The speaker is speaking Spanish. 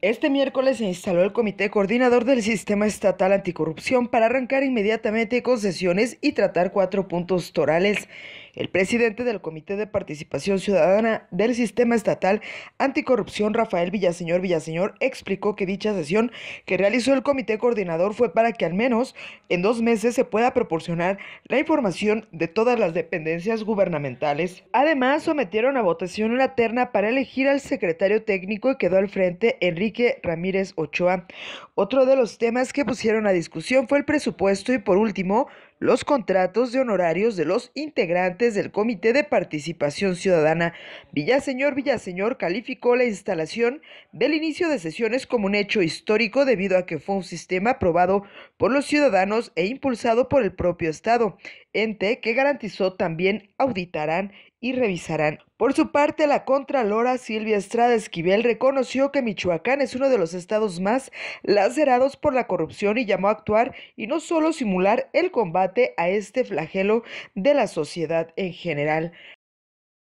Este miércoles se instaló el Comité Coordinador del Sistema Estatal Anticorrupción para arrancar inmediatamente concesiones y tratar cuatro puntos torales el presidente del Comité de Participación Ciudadana del Sistema Estatal Anticorrupción, Rafael Villaseñor Villaseñor, explicó que dicha sesión que realizó el Comité Coordinador fue para que al menos en dos meses se pueda proporcionar la información de todas las dependencias gubernamentales. Además, sometieron a votación una terna para elegir al secretario técnico y quedó al frente Enrique Ramírez Ochoa. Otro de los temas que pusieron a discusión fue el presupuesto y por último, los contratos de honorarios de los integrantes del Comité de Participación Ciudadana. Villaseñor Villaseñor calificó la instalación del inicio de sesiones como un hecho histórico debido a que fue un sistema aprobado por los ciudadanos e impulsado por el propio Estado que garantizó también auditarán y revisarán. Por su parte, la Contralora Silvia Estrada Esquivel reconoció que Michoacán es uno de los estados más lacerados por la corrupción y llamó a actuar y no solo simular el combate a este flagelo de la sociedad en general.